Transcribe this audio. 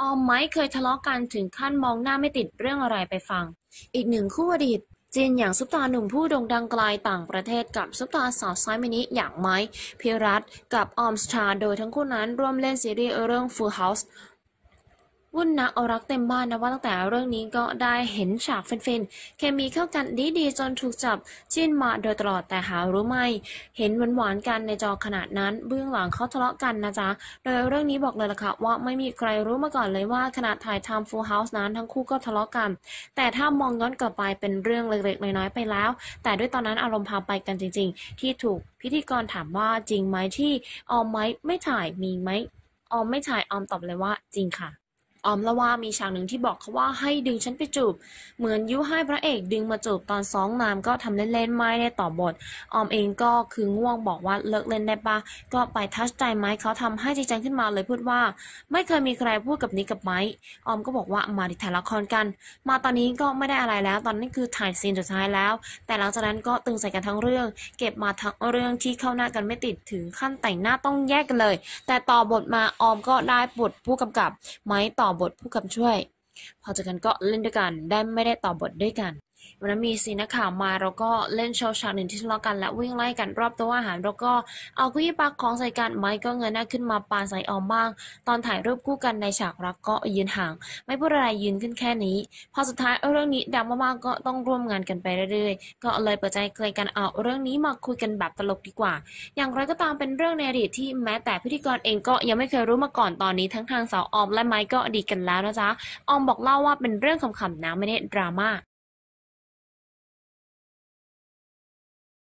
ออมไมค์เคยทะเลาะกันถึงขั้นมองหน้าไม่ติดเรื่องอะไรไปฟัง อีกหนึ่งคู่อดีตจีนอย่างซุปตาหนุ่มผู้โด่งดังไกลต่างประเทศกับซุปตาสาวซ้ายมินิอย่างไมค์พิรัตกับออมสตาร์โดยทั้งคู่นั้นร่วมเล่นซีรีส์เรื่อง Full House วุ่นนักเอารักเต็มบ้านนะว่า ตั้งแต่เรื่องนี้ก็ได้เห็นฉากเฟนๆเคมีเข้ากันดีๆ จนถูกจับจิ้นมาโดยตลอดแต่หารู้ไหมเห็นหวานๆกันในจอขนาดนั้นเบื้องหลังเขาทะเลาะกันนะจ๊ะโดยเรื่องนี้บอกเลยล่ะค่ะว่าไม่มีใครรู้มาก่อนเลยว่าขนาดถ่ายทำฟูลเฮาส์นั้นทั้งคู่ก็ทะเลาะกันแต่ถ้ามองย้อนกลับไปเป็นเรื่องเล็กๆน้อยๆไปแล้ว แต่ด้วยตอนนั้นอารมณ์พาไปกันจริง ๆ ที่ถูกพิธีกรถามว่าจริงไหมที่ออมไหมไม่ถ่ายมีไหม ออมไม่ถ่ายออมตอบเลยว่าจริงค่ะอมละว่ามีฉากหนึ่งที่บอกเขาว่าให้ดึงฉันไปจูบเหมือนยุให้พระเอกดึงมาจูบตอนซ้องน้ำก็ทำเล่นๆไม่ได้ต่อบทออมเองก็คือง่วงบอกว่าเลิกเล่นได้ปะก็ไปทัชใจไม้เขาทำให้จริงจังขึ้นมาเลยพูดว่าไม่เคยมีใครพูดกับนี้กับไม้ออมก็บอกว่ามาดิถ่ายละครกัน มาตอนนี้ก็ไม่ได้อะไรแล้ว ตอนนี้คือถ่ายซีนสุดท้ายแล้ว แต่หลังจากนั้นก็ตึงใส่กันทั้งเรื่อง เก็บมาทั้งเรื่องที่เข้าหน้ากันไม่ติดถึงขั้นแต่งหน้าต้องแยกกันเลย แต่ต่อบทมาออมก็ได้บทผู้กำกับ ไม้ต่อบอบทผู้กำช่วย พอจากกันก็เล่นด้วยกันได้ไม่ได้ต่อบทด้วยกันวันนั้นมีซีนักข่าวมาแล้วก็เล่นโชว์ฉากหนึ่งที่ทะเลาะกันและวิ่งไล่กันรอบโต๊ะอาหาร แล้วก็เอากุ้ยปักของใส่กันไม้ก็เงยหน้าขึ้นมาปานใส่ออมบ้าง ตอนถ่ายรูปคู่กันในฉากรักก็ยืนห่าง ไม่พูดอะไรยืนขึ้นแค่นี้ พอสุดท้ายเรื่องนี้ดังมากๆก็ต้องร่วมงานกันไปเรื่อยๆก็เลยเปิดใจเคลยรกันเอาเรื่องนี้มาคุยกันแบบตลกดีกว่า อย่างไรก็ตามเป็นเรื่องในอดีตที่แม้แต่พิธีกรเองก็ยังไม่เคยรู้มาก่อนตอนนี้ทั้งทางสาวออมและไม้ก็อดีตกันแล้วนะจ๊ะออมบอกเล่าว่าเป็นเรื่องขำๆนะไม่ได้ดราม่า